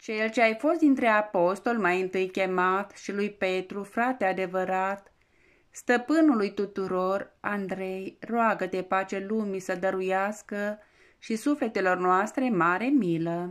cel ce ai fost dintre apostoli mai întâi chemat și lui Petru, frate adevărat, stăpânului tuturor, Andrei, roagă-te pace lumii să dăruiască și sufletelor noastre mare milă.